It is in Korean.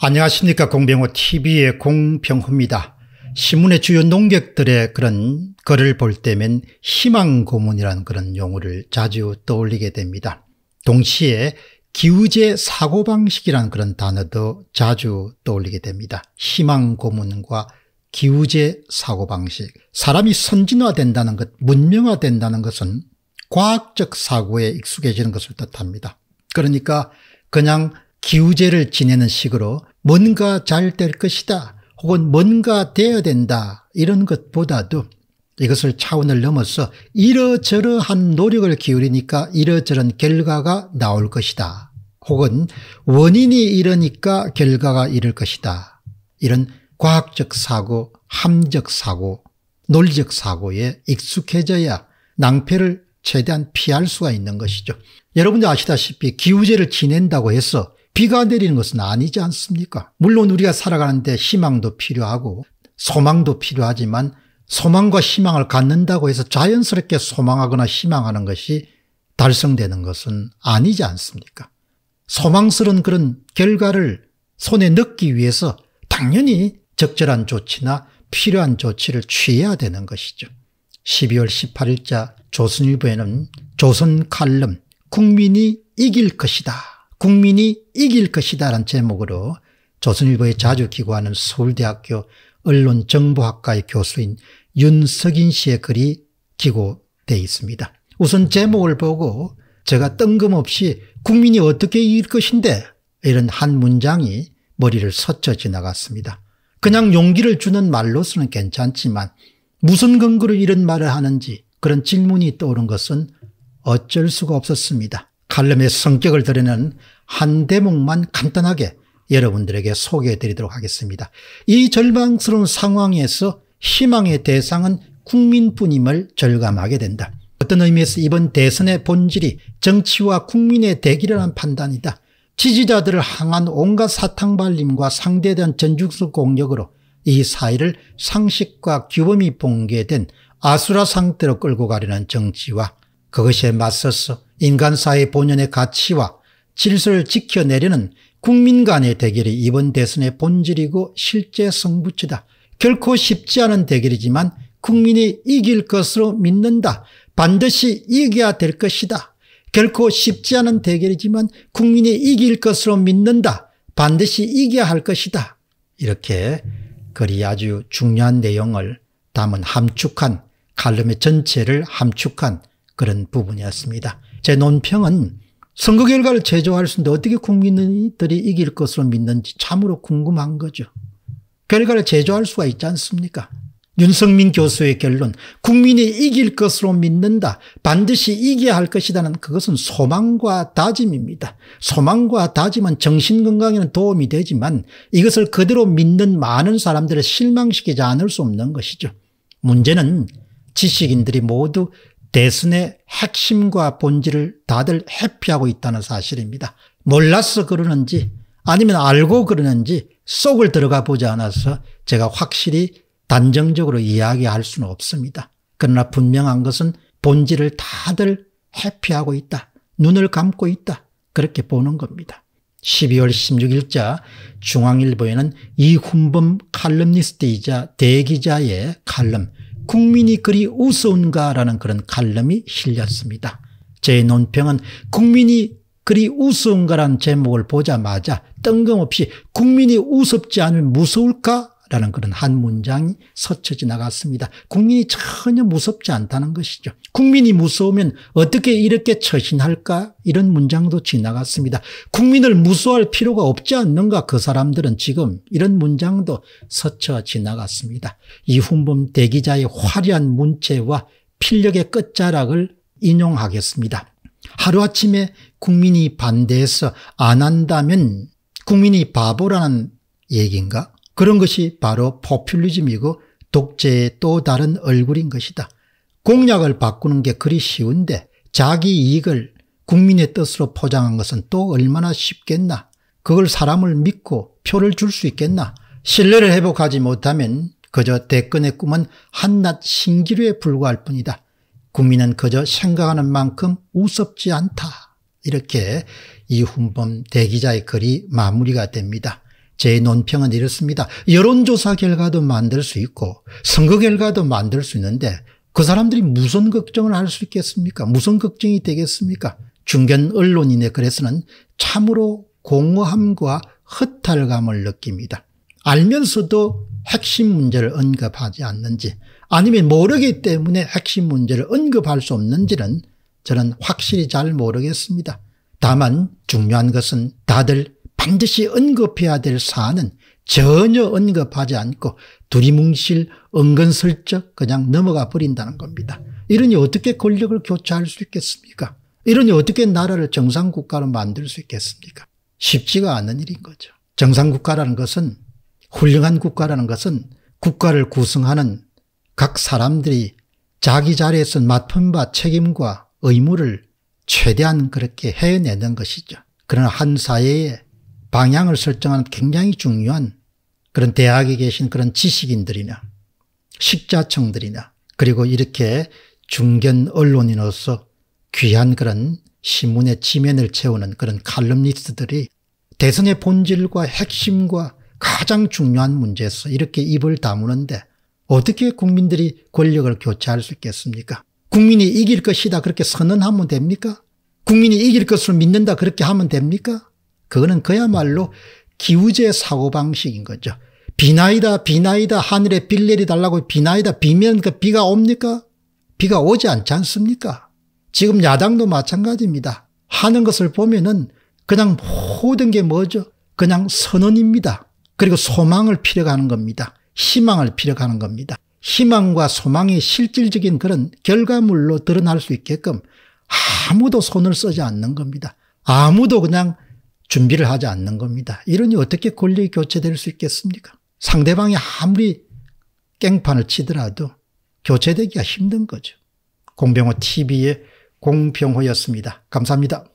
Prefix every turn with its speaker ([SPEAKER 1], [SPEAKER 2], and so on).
[SPEAKER 1] 안녕하십니까 공병호 tv의 공병호입니다. 신문의 주요 농객들의 그런 글을 볼 때면 희망고문이라는 그런 용어를 자주 떠올리게 됩니다. 동시에 기우제 사고방식이라는 그런 단어도 자주 떠올리게 됩니다. 희망고문과 기우제 사고방식. 사람이 선진화된다는 것, 문명화된다는 것은 과학적 사고에 익숙해지는 것을 뜻합니다. 그러니까 그냥 기우제를 지내는 식으로 뭔가 잘 될 것이다 혹은 뭔가 되어야 된다 이런 것보다도 이것을 차원을 넘어서 이러저러한 노력을 기울이니까 이러저런 결과가 나올 것이다 혹은 원인이 이러니까 결과가 이럴 것이다 이런 과학적 사고, 함적 사고, 논리적 사고에 익숙해져야 낭패를 최대한 피할 수가 있는 것이죠. 여러분도 아시다시피 기우제를 지낸다고 해서 비가 내리는 것은 아니지 않습니까? 물론 우리가 살아가는데 희망도 필요하고 소망도 필요하지만 소망과 희망을 갖는다고 해서 자연스럽게 소망하거나 희망하는 것이 달성되는 것은 아니지 않습니까? 소망스런 그런 결과를 손에 넣기 위해서 당연히 적절한 조치나 필요한 조치를 취해야 되는 것이죠. 12월 18일자 조선일보에는 조선 칼럼 국민이 이길 것이다 국민이 이길 것이다라는 제목으로 조선일보에 자주 기고하는 서울대학교 언론정보학과의 교수인 윤석인 씨의 글이 기고돼 있습니다. 우선 제목을 보고 제가 뜬금없이 국민이 어떻게 이길 것인데 이런 한 문장이 머리를 스쳐 지나갔습니다. 그냥 용기를 주는 말로서는 괜찮지만 무슨 근거로 이런 말을 하는지 그런 질문이 떠오른 것은 어쩔 수가 없었습니다. 칼럼의 성격을 드러내는 한 대목만 간단하게 여러분들에게 소개해 드리도록 하겠습니다. 이 절망스러운 상황에서 희망의 대상은 국민뿐임을 절감하게 된다. 어떤 의미에서 이번 대선의 본질이 정치와 국민의 대결이라는 판단이다. 지지자들을 향한 온갖 사탕발림과 상대에 대한 전중성 공격으로 이 사이를 상식과 규범이 붕괴된 아수라 상태로 끌고 가려는 정치와 그것에 맞서서 인간사의 본연의 가치와 질서를 지켜내려는 국민 간의 대결이 이번 대선의 본질이고 실제 성부치다. 결코 쉽지 않은 대결이지만 국민이 이길 것으로 믿는다. 반드시 이겨야 될 것이다. 결코 쉽지 않은 대결이지만 국민이 이길 것으로 믿는다. 반드시 이겨야 할 것이다. 이렇게 글리 아주 중요한 내용을 담은 함축한 칼럼의 전체를 함축한 그런 부분이었습니다. 제 논평은 선거 결과를 제조할 수 있는데 어떻게 국민들이 이길 것으로 믿는지 참으로 궁금한 거죠. 결과를 제조할 수가 있지 않습니까? 윤석민 교수의 결론 국민이 이길 것으로 믿는다 반드시 이겨야 할 것이다는 그것은 소망과 다짐입니다. 소망과 다짐은 정신건강에는 도움이 되지만 이것을 그대로 믿는 많은 사람들을 실망시키지 않을 수 없는 것이죠. 문제는 지식인들이 모두 대선의 핵심과 본질을 다들 회피하고 있다는 사실입니다. 몰라서 그러는지 아니면 알고 그러는지 속을 들어가 보지 않아서 제가 확실히 단정적으로 이야기할 수는 없습니다. 그러나 분명한 것은 본질을 다들 회피하고 있다. 눈을 감고 있다. 그렇게 보는 겁니다. 12월 16일자 중앙일보에는 이훈범 칼럼니스트이자 대기자의 칼럼 국민이 그리 우스운가라는 그런 칼럼이 실렸습니다. 제 논평은 국민이 그리 우스운가란 제목을 보자마자 뜬금없이 국민이 우습지 않으면 무서울까? 라는 그런 한 문장이 스쳐 지나갔습니다. 국민이 전혀 무섭지 않다는 것이죠. 국민이 무서우면 어떻게 이렇게 처신할까 이런 문장도 지나갔습니다. 국민을 무서워할 필요가 없지 않는가 그 사람들은 지금 이런 문장도 스쳐 지나갔습니다. 이훈범 대기자의 화려한 문체와 필력의 끝자락을 인용하겠습니다. 하루아침에 국민이 반대해서 안 한다면 국민이 바보라는 얘기인가? 그런 것이 바로 포퓰리즘이고 독재의 또 다른 얼굴인 것이다. 공약을 바꾸는 게 그리 쉬운데 자기 이익을 국민의 뜻으로 포장한 것은 또 얼마나 쉽겠나. 그걸 사람을 믿고 표를 줄 수 있겠나. 신뢰를 회복하지 못하면 그저 대권의 꿈은 한낱 신기루에 불과할 뿐이다. 국민은 그저 생각하는 만큼 우습지 않다. 이렇게 이훈범 대기자의 글이 마무리가 됩니다. 제 논평은 이렇습니다. 여론조사 결과도 만들 수 있고 선거 결과도 만들 수 있는데 그 사람들이 무슨 걱정을 할 수 있겠습니까? 무슨 걱정이 되겠습니까? 중견 언론인의 글에서는 참으로 공허함과 허탈감을 느낍니다. 알면서도 핵심 문제를 언급하지 않는지 아니면 모르기 때문에 핵심 문제를 언급할 수 없는지는 저는 확실히 잘 모르겠습니다. 다만 중요한 것은 다들 반드시 언급해야 될 사안은 전혀 언급하지 않고 두리뭉실 은근슬쩍 그냥 넘어가 버린다는 겁니다. 이러니 어떻게 권력을 교체할 수 있겠습니까? 이러니 어떻게 나라를 정상국가로 만들 수 있겠습니까? 쉽지가 않은 일인 거죠. 정상국가라는 것은 훌륭한 국가라는 것은 국가를 구성하는 각 사람들이 자기 자리에서 맡은 바 책임과 의무를 최대한 그렇게 해내는 것이죠. 그러나 한 사회에 방향을 설정하는 굉장히 중요한 그런 대학에 계신 그런 지식인들이나 식자청들이나 그리고 이렇게 중견 언론인으로서 귀한 그런 신문의 지면을 채우는 그런 칼럼니스트들이 대선의 본질과 핵심과 가장 중요한 문제에서 이렇게 입을 다무는데 어떻게 국민들이 권력을 교체할 수 있겠습니까? 국민이 이길 것이다 그렇게 선언하면 됩니까? 국민이 이길 것으로 믿는다 그렇게 하면 됩니까? 그거는 그야말로 기우제 사고방식인 거죠. 비나이다 비나이다 하늘에 빌 내리달라고 비나이다 비면 그 비가 옵니까? 비가 오지 않지 않습니까? 지금 야당도 마찬가지입니다. 하는 것을 보면은 그냥 모든 게 뭐죠? 그냥 선언입니다. 그리고 소망을 필요하는 겁니다. 희망을 필요하는 겁니다. 희망과 소망이 실질적인 그런 결과물로 드러날 수 있게끔 아무도 손을 쓰지 않는 겁니다. 아무도 그냥 준비를 하지 않는 겁니다. 이러니 어떻게 권력 교체될 수 있겠습니까? 상대방이 아무리 깽판을 치더라도 교체되기가 힘든 거죠. 공병호 TV의 공병호였습니다. 감사합니다.